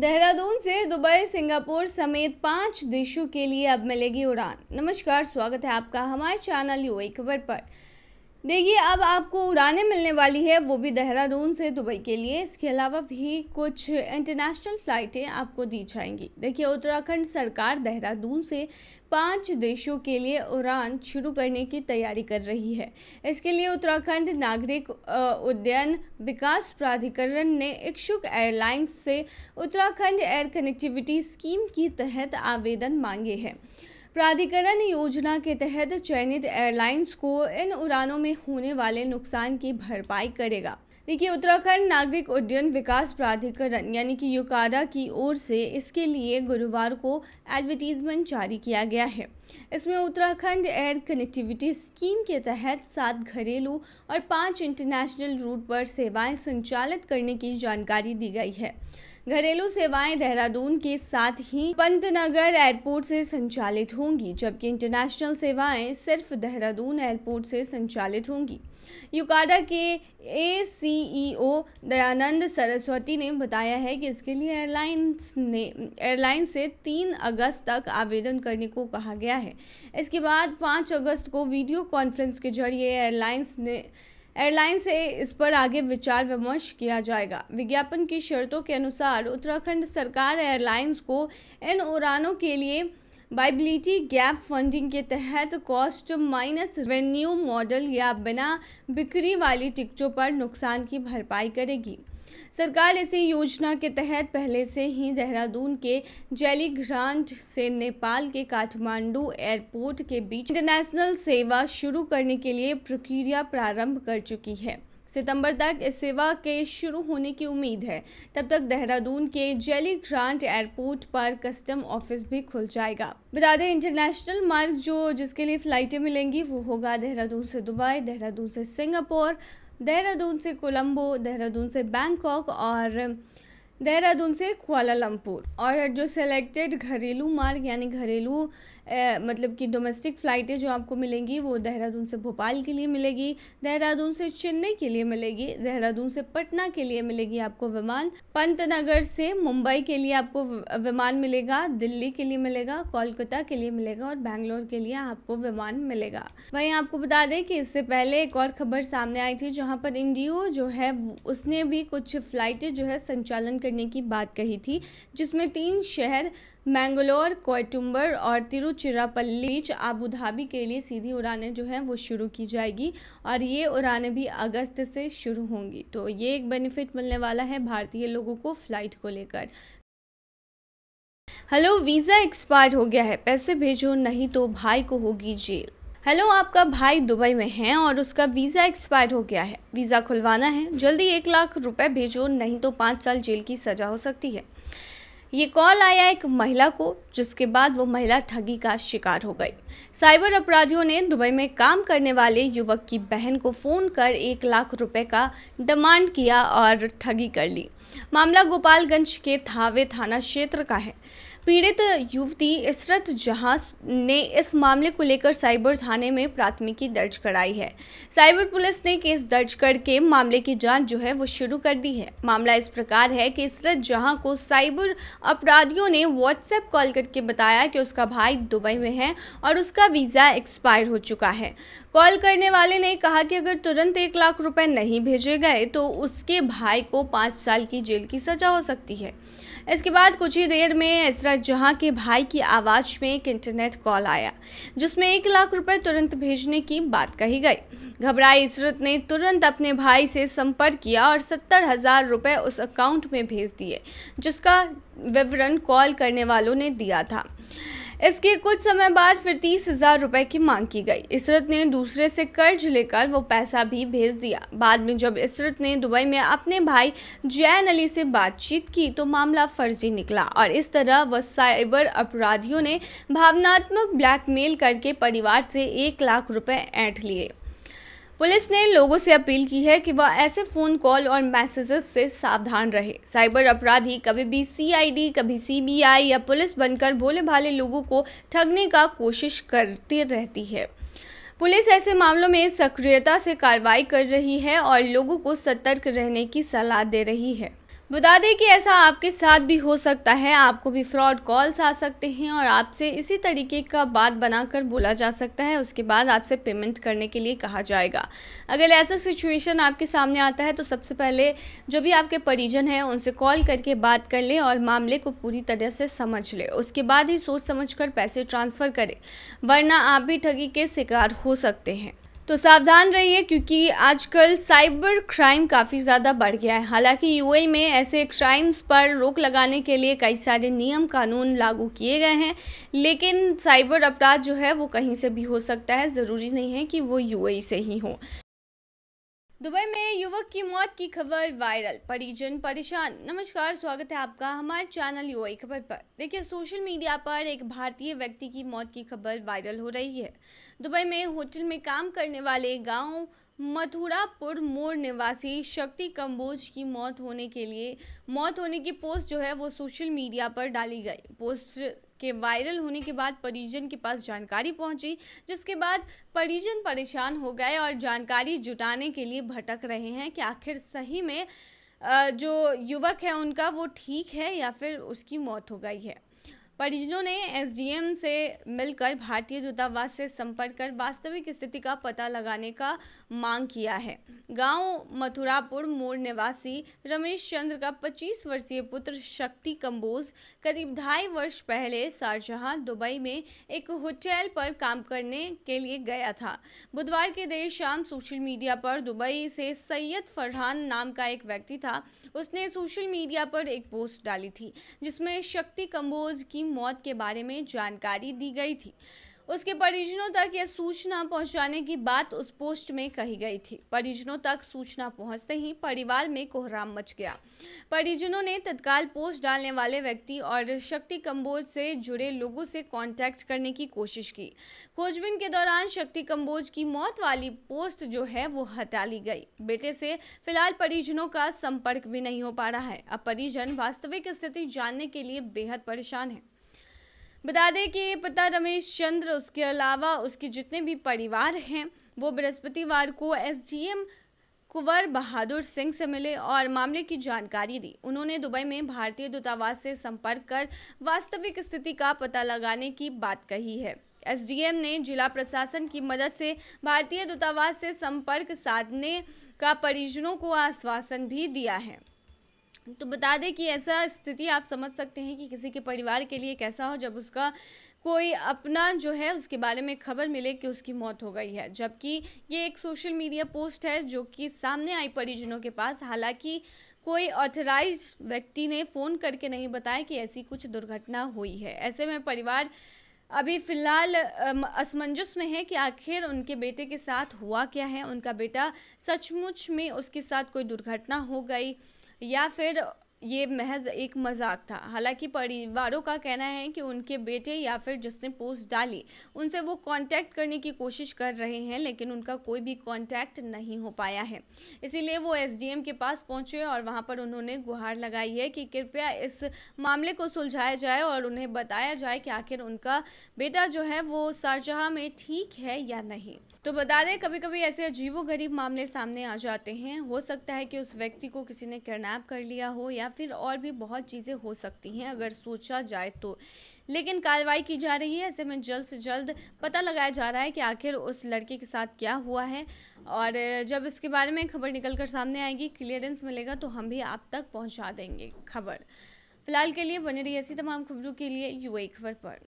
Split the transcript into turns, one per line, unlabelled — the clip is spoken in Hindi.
देहरादून से दुबई सिंगापुर समेत पांच देशों के लिए अब मिलेगी उड़ान नमस्कार स्वागत है आपका हमारे चैनल यू खबर पर देखिए अब आपको उड़ानें मिलने वाली है वो भी देहरादून से दुबई के लिए इसके अलावा भी कुछ इंटरनेशनल फ़्लाइटें आपको दी जाएंगी देखिए उत्तराखंड सरकार देहरादून से पांच देशों के लिए उड़ान शुरू करने की तैयारी कर रही है इसके लिए उत्तराखंड नागरिक उड्डयन विकास प्राधिकरण ने इच्छुक एयरलाइंस से उत्तराखंड एयर कनेक्टिविटी स्कीम के तहत आवेदन मांगे हैं प्राधिकरण योजना के तहत चयनित एयरलाइंस को इन उड़ानों में होने वाले नुकसान की भरपाई करेगा देखिए उत्तराखंड नागरिक उड्डयन विकास प्राधिकरण यानी कि युकादा की ओर से इसके लिए गुरुवार को एडवर्टीजमेंट जारी किया गया है इसमें उत्तराखंड एयर कनेक्टिविटी स्कीम के तहत सात घरेलू और पांच इंटरनेशनल रूट पर सेवाएं संचालित करने की जानकारी दी गई है घरेलू सेवाएं देहरादून के साथ ही पंतनगर एयरपोर्ट से संचालित होंगी जबकि इंटरनेशनल सेवाएं सिर्फ देहरादून एयरपोर्ट से संचालित होंगी युकाडा के ए सी दयानंद सरस्वती ने बताया है कि इसके लिए एयरलाइंस ने एयरलाइन से तीन अगस्त तक आवेदन करने को कहा गया है है इसके बाद पाँच अगस्त को वीडियो कॉन्फ्रेंस के जरिए एयरलाइंस ने एयरलाइन से इस पर आगे विचार विमर्श किया जाएगा विज्ञापन की शर्तों के अनुसार उत्तराखंड सरकार एयरलाइंस को इन उड़ानों के लिए बाइबिलिटी गैप फंडिंग के तहत कॉस्ट माइनस रेवेन्यू मॉडल या बिना बिक्री वाली टिकटों पर नुकसान की भरपाई करेगी सरकार इसी योजना के तहत पहले से ही देहरादून के जैली ग्रांट से नेपाल के काठमांडू एयरपोर्ट के बीच इंटरनेशनल सेवा शुरू करने के लिए प्रक्रिया प्रारंभ कर चुकी है सितंबर तक इस सेवा के शुरू होने की उम्मीद है तब तक देहरादून के जेली ग्रांट एयरपोर्ट पर कस्टम ऑफिस भी खुल जाएगा बता दें इंटरनेशनल मार्ग जो जिसके लिए फ्लाइटें मिलेंगी वो होगा देहरादून से दुबई देहरादून से सिंगापुर देहरादून से कोलंबो देहरादून से बैंकॉक और देहरादून से कुआलालंपुर और जो सेलेक्टेड घरेलू मार्ग यानी घरेलू मतलब कि डोमेस्टिक फ़्लाइटें जो आपको मिलेंगी वो देहरादून से भोपाल के लिए मिलेगी देहरादून से चेन्नई के लिए मिलेगी देहरादून से पटना के लिए मिलेगी आपको विमान पंतनगर से मुंबई के लिए आपको विमान मिलेगा दिल्ली के लिए मिलेगा कोलकाता के लिए मिलेगा और बैंगलोर के लिए आपको विमान मिलेगा वहीं आपको बता दें कि इससे पहले एक और खबर सामने आई थी जहाँ पर इंडियो जो है उसने भी कुछ फ्लाइटें जो है संचालन कर करने की बात कही थी जिसमें तीन शहर मैंगलोर कोयटुम्बर और तिरुचिरापल्ली बीच आबू धाबी के लिए सीधी उड़ानें जो हैं वो शुरू की जाएगी और ये उड़ानें भी अगस्त से शुरू होंगी तो ये एक बेनिफिट मिलने वाला है भारतीय लोगों को फ्लाइट को लेकर हेलो वीज़ा एक्सपायर हो गया है पैसे भेजो नहीं तो भाई को होगी जेल हेलो आपका भाई दुबई में है और उसका वीज़ा एक्सपायर हो गया है वीज़ा खुलवाना है जल्दी एक लाख रुपए भेजो नहीं तो पाँच साल जेल की सज़ा हो सकती है ये कॉल आया एक महिला को जिसके बाद वो महिला ठगी का शिकार हो गई साइबर अपराधियों ने दुबई में काम करने वाले युवक की बहन को फ़ोन कर एक लाख रुपए का डिमांड किया और ठगी कर ली मामला गोपालगंज के थावे थाना क्षेत्र का है पीड़ित युवती इसरत जहां ने इस मामले को लेकर साइबर थाने में प्राथमिकी दर्ज कराई है साइबर पुलिस ने केस दर्ज करके मामले की जांच जो है वो शुरू कर दी है मामला इस प्रकार है कि इसरत जहां को साइबर अपराधियों ने व्हाट्सएप कॉल करके बताया कि उसका भाई दुबई में है और उसका वीज़ा एक्सपायर हो चुका है कॉल करने वाले ने कहा कि अगर तुरंत एक लाख रुपए नहीं भेजे गए तो उसके भाई को पाँच साल की जेल की सजा हो सकती है इसके बाद कुछ ही देर में इसरत जहां के भाई की आवाज़ में एक इंटरनेट कॉल आया जिसमें एक लाख रुपए तुरंत भेजने की बात कही गई घबराए इसरत ने तुरंत अपने भाई से संपर्क किया और सत्तर हज़ार रुपये उस अकाउंट में भेज दिए जिसका विवरण कॉल करने वालों ने दिया था इसके कुछ समय बाद फिर तीस हजार रुपए की मांग की गई इसरत ने दूसरे से कर्ज लेकर वो पैसा भी भेज दिया बाद में जब इसरत ने दुबई में अपने भाई जैन अली से बातचीत की तो मामला फर्जी निकला और इस तरह वह साइबर अपराधियों ने भावनात्मक ब्लैकमेल करके परिवार से एक लाख रुपए ऐंठ लिए पुलिस ने लोगों से अपील की है कि वह ऐसे फ़ोन कॉल और मैसेजेस से सावधान रहे साइबर अपराधी कभी भी सीआईडी कभी सीबीआई या पुलिस बनकर भोले भाले लोगों को ठगने का कोशिश करती रहती है पुलिस ऐसे मामलों में सक्रियता से कार्रवाई कर रही है और लोगों को सतर्क रहने की सलाह दे रही है बता दें कि ऐसा आपके साथ भी हो सकता है आपको भी फ्रॉड कॉल्स आ सकते हैं और आपसे इसी तरीके का बात बनाकर बोला जा सकता है उसके बाद आपसे पेमेंट करने के लिए कहा जाएगा अगर ऐसा सिचुएशन आपके सामने आता है तो सबसे पहले जो भी आपके परिजन हैं उनसे कॉल करके बात कर लें और मामले को पूरी तरह से समझ लें उसके बाद ही सोच समझ कर पैसे ट्रांसफ़र करें वरना आप भी ठगी के शिकार हो सकते हैं तो सावधान रहिए क्योंकि आजकल साइबर क्राइम काफ़ी ज़्यादा बढ़ गया है हालांकि यूएई में ऐसे क्राइम्स पर रोक लगाने के लिए कई सारे नियम कानून लागू किए गए हैं लेकिन साइबर अपराध जो है वो कहीं से भी हो सकता है ज़रूरी नहीं है कि वो यूएई से ही हो दुबई में युवक की मौत की खबर वायरल परिजन परेशान नमस्कार स्वागत है आपका हमारे चैनल यूआई खबर पर देखिए सोशल मीडिया पर एक भारतीय व्यक्ति की मौत की खबर वायरल हो रही है दुबई में होटल में काम करने वाले गांव मथुरापुर मोड़ निवासी शक्ति कंबोज की मौत होने के लिए मौत होने की पोस्ट जो है वो सोशल मीडिया पर डाली गई पोस्ट के वायरल होने के बाद परिजन के पास जानकारी पहुंची जिसके बाद परिजन परेशान हो गए और जानकारी जुटाने के लिए भटक रहे हैं कि आखिर सही में जो युवक है उनका वो ठीक है या फिर उसकी मौत हो गई है परिजनों ने एसडीएम से मिलकर भारतीय दूतावास से संपर्क कर वास्तविक स्थिति का पता लगाने का मांग किया है गांव मथुरापुर मोड़ निवासी रमेश चंद्र का 25 वर्षीय पुत्र शक्ति कंबोज करीब ढाई वर्ष पहले शाहजहां दुबई में एक होटल पर काम करने के लिए गया था बुधवार के देर शाम सोशल मीडिया पर दुबई से सैयद फरहान नाम का एक व्यक्ति था उसने सोशल मीडिया पर एक पोस्ट डाली थी जिसमें शक्ति कंबोज की मौत के बारे में जानकारी दी गई थी उसके परिजनों तक यह सूचना पहुंचाने की बात उस पोस्ट में कही गई थी परिजनों तक सूचना पहुंचते ही परिवार में कोहराम मच गया परिजनों ने तत्काल पोस्ट डालने वाले व्यक्ति और शक्ति कंबोज से जुड़े लोगों से कांटेक्ट करने की कोशिश की खोजबीन के दौरान शक्ति कंबोज की मौत वाली पोस्ट जो है वो हटा ली गई बेटे से फिलहाल परिजनों का संपर्क भी नहीं हो पा रहा है अब परिजन वास्तविक स्थिति जानने के लिए बेहद परेशान है बता दें कि पिता रमेश चंद्र उसके अलावा उसके जितने भी परिवार हैं वो बृहस्पतिवार को एसडीएम कुंवर बहादुर सिंह से मिले और मामले की जानकारी दी उन्होंने दुबई में भारतीय दूतावास से संपर्क कर वास्तविक स्थिति का पता लगाने की बात कही है एसडीएम ने जिला प्रशासन की मदद से भारतीय दूतावास से संपर्क साधने का परिजनों को आश्वासन भी दिया है तो बता दें कि ऐसा स्थिति आप समझ सकते हैं कि किसी के परिवार के लिए कैसा हो जब उसका कोई अपना जो है उसके बारे में खबर मिले कि उसकी मौत हो गई है जबकि ये एक सोशल मीडिया पोस्ट है जो कि सामने आई परिजनों के पास हालांकि कोई ऑथराइज व्यक्ति ने फ़ोन करके नहीं बताया कि ऐसी कुछ दुर्घटना हुई है ऐसे में परिवार अभी फ़िलहाल असमंजस में है कि आखिर उनके बेटे के साथ हुआ क्या है उनका बेटा सचमुच में उसके साथ कोई दुर्घटना हो गई या फिर ये महज एक मजाक था हालांकि परिवारों का कहना है कि उनके बेटे या फिर जिसने पोस्ट डाली उनसे वो कांटेक्ट करने की कोशिश कर रहे हैं लेकिन उनका कोई भी कांटेक्ट नहीं हो पाया है इसीलिए वो एसडीएम के पास पहुंचे और वहां पर उन्होंने गुहार लगाई है कि कृपया इस मामले को सुलझाया जाए और उन्हें बताया जाए कि आखिर उनका बेटा जो है वो शाहजहाँ में ठीक है या नहीं तो बता दें कभी कभी ऐसे अजीबो गरीब मामले सामने आ जाते हैं हो सकता है कि उस व्यक्ति को किसी ने किडनेप कर लिया हो या फिर और भी बहुत चीज़ें हो सकती हैं अगर सोचा जाए तो लेकिन कार्रवाई की जा रही है ऐसे में जल्द से जल्द पता लगाया जा रहा है कि आखिर उस लड़के के साथ क्या हुआ है और जब इसके बारे में खबर निकल कर सामने आएगी क्लियरेंस मिलेगा तो हम भी आप तक पहुँचा देंगे खबर फिलहाल के लिए बने रही ऐसी तमाम खबरों के लिए यू खबर पर